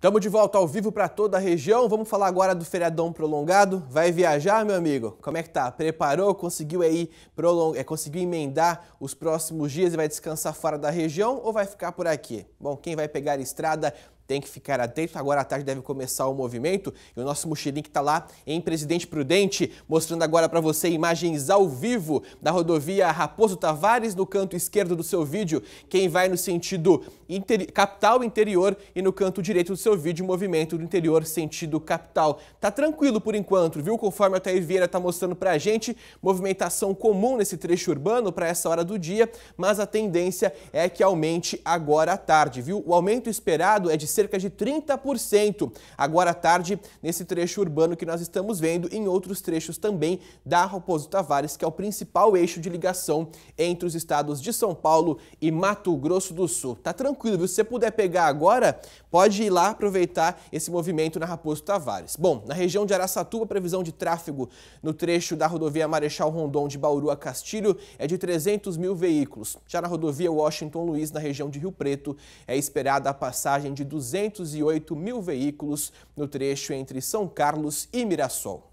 Estamos de volta ao vivo para toda a região. Vamos falar agora do feriadão prolongado. Vai viajar, meu amigo? Como é que tá? Preparou? Conseguiu aí prolong... é, conseguiu emendar os próximos dias e vai descansar fora da região ou vai ficar por aqui? Bom, quem vai pegar estrada tem que ficar atento. Agora à tarde deve começar o movimento e o nosso que está lá em Presidente Prudente, mostrando agora para você imagens ao vivo da rodovia Raposo Tavares no canto esquerdo do seu vídeo. Quem vai no sentido capital interior e no canto direito do seu vídeo, movimento do interior sentido capital. Tá tranquilo por enquanto, viu? Conforme a Tair Vieira está mostrando para a gente, movimentação comum nesse trecho urbano para essa hora do dia, mas a tendência é que aumente agora à tarde, viu? O aumento esperado é de cerca de 30% agora à tarde nesse trecho urbano que nós estamos vendo em outros trechos também da Raposo Tavares, que é o principal eixo de ligação entre os estados de São Paulo e Mato Grosso do Sul. Tá tranquilo, viu? Se você puder pegar agora, pode ir lá aproveitar esse movimento na Raposo Tavares. Bom, na região de Araçatuba, previsão de tráfego no trecho da rodovia Marechal Rondon de Bauru a Castilho é de 300 mil veículos. Já na rodovia Washington Luiz, na região de Rio Preto, é esperada a passagem de 200 208 mil veículos no trecho entre São Carlos e Mirassol.